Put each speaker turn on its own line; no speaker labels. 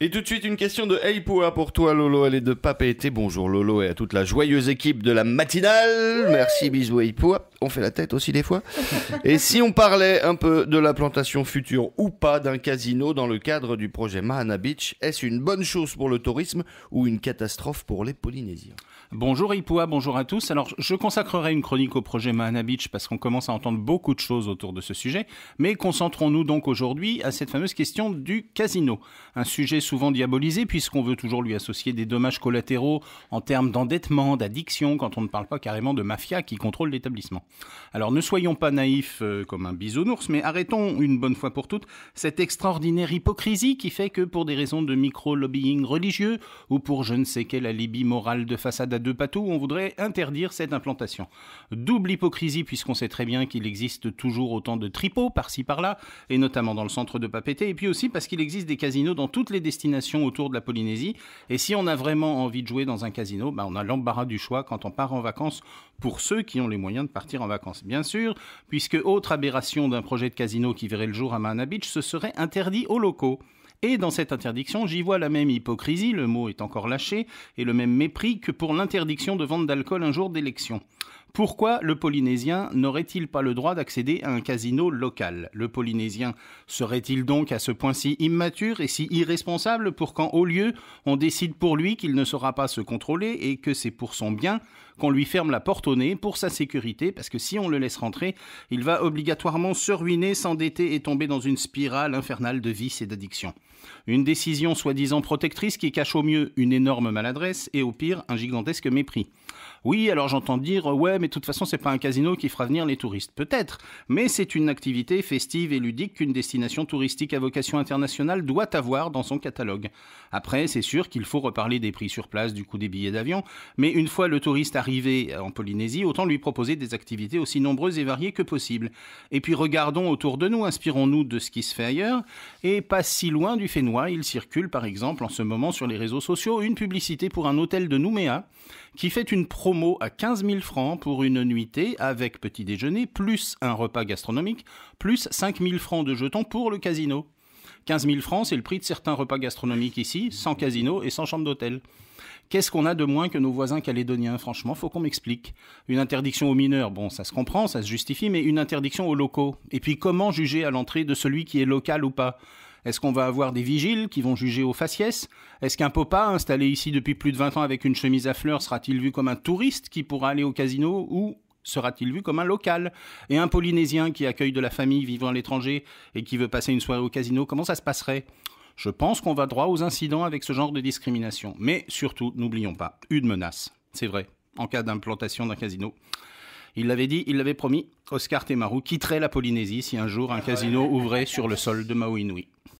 Et tout de suite, une question de Hey pour toi, Lolo. Elle est de Papété. Bonjour, Lolo, et à toute la joyeuse équipe de la matinale. Merci, bisous, Hey on fait la tête aussi des fois. Et si on parlait un peu de la plantation future ou pas d'un casino dans le cadre du projet Mahana Beach, est-ce une bonne chose pour le tourisme ou une catastrophe pour les Polynésiens Bonjour Ipoa, bonjour à tous. Alors je consacrerai une chronique au projet Mahana Beach parce qu'on commence à entendre beaucoup de choses autour de ce sujet, mais concentrons-nous donc aujourd'hui à cette fameuse question du casino, un sujet souvent diabolisé puisqu'on veut toujours lui associer des dommages collatéraux en termes d'endettement, d'addiction, quand on ne parle pas carrément de mafia qui contrôle l'établissement. Alors ne soyons pas naïfs euh, comme un bisounours, mais arrêtons une bonne fois pour toutes cette extraordinaire hypocrisie qui fait que pour des raisons de micro-lobbying religieux ou pour je ne sais quelle alibi morale de façade à deux patous, on voudrait interdire cette implantation. Double hypocrisie puisqu'on sait très bien qu'il existe toujours autant de tripots par-ci par-là, et notamment dans le centre de Papété, et puis aussi parce qu'il existe des casinos dans toutes les destinations autour de la Polynésie, et si on a vraiment envie de jouer dans un casino, bah, on a l'embarras du choix quand on part en vacances pour ceux qui ont les moyens de partir en vacances, bien sûr, puisque autre aberration d'un projet de casino qui verrait le jour à Mahana Beach, ce serait interdit aux locaux. Et dans cette interdiction, j'y vois la même hypocrisie, le mot est encore lâché, et le même mépris que pour l'interdiction de vente d'alcool un jour d'élection. Pourquoi le Polynésien n'aurait-il pas le droit d'accéder à un casino local Le Polynésien serait-il donc à ce point si immature et si irresponsable pour qu'en haut lieu, on décide pour lui qu'il ne saura pas se contrôler et que c'est pour son bien qu'on lui ferme la porte au nez pour sa sécurité, parce que si on le laisse rentrer, il va obligatoirement se ruiner, s'endetter et tomber dans une spirale infernale de vices et d'addictions. Une décision soi-disant protectrice qui cache au mieux une énorme maladresse et au pire un gigantesque mépris. Oui, alors j'entends dire, euh, ouais, mais de toute façon, c'est pas un casino qui fera venir les touristes. Peut-être, mais c'est une activité festive et ludique qu'une destination touristique à vocation internationale doit avoir dans son catalogue. Après, c'est sûr qu'il faut reparler des prix sur place, du coût des billets d'avion, mais une fois le touriste arrivé euh, en Polynésie, autant lui proposer des activités aussi nombreuses et variées que possible. Et puis regardons autour de nous, inspirons-nous de ce qui se fait ailleurs, et pas si loin du Fénois, il circule par exemple en ce moment sur les réseaux sociaux une publicité pour un hôtel de Nouméa qui fait une promo à 15 000 francs pour une nuitée avec petit déjeuner, plus un repas gastronomique, plus 5 000 francs de jetons pour le casino. 15 000 francs, c'est le prix de certains repas gastronomiques ici, sans casino et sans chambre d'hôtel. Qu'est-ce qu'on a de moins que nos voisins calédoniens Franchement, faut qu'on m'explique. Une interdiction aux mineurs, bon, ça se comprend, ça se justifie, mais une interdiction aux locaux. Et puis, comment juger à l'entrée de celui qui est local ou pas est-ce qu'on va avoir des vigiles qui vont juger au faciès Est-ce qu'un popa installé ici depuis plus de 20 ans avec une chemise à fleurs sera-t-il vu comme un touriste qui pourra aller au casino ou sera-t-il vu comme un local Et un Polynésien qui accueille de la famille vivant à l'étranger et qui veut passer une soirée au casino, comment ça se passerait Je pense qu'on va droit aux incidents avec ce genre de discrimination. Mais surtout, n'oublions pas, une menace, c'est vrai, en cas d'implantation d'un casino. Il l'avait dit, il l'avait promis, Oscar Temaru quitterait la Polynésie si un jour un casino ouvrait sur le sol de Maui Nui.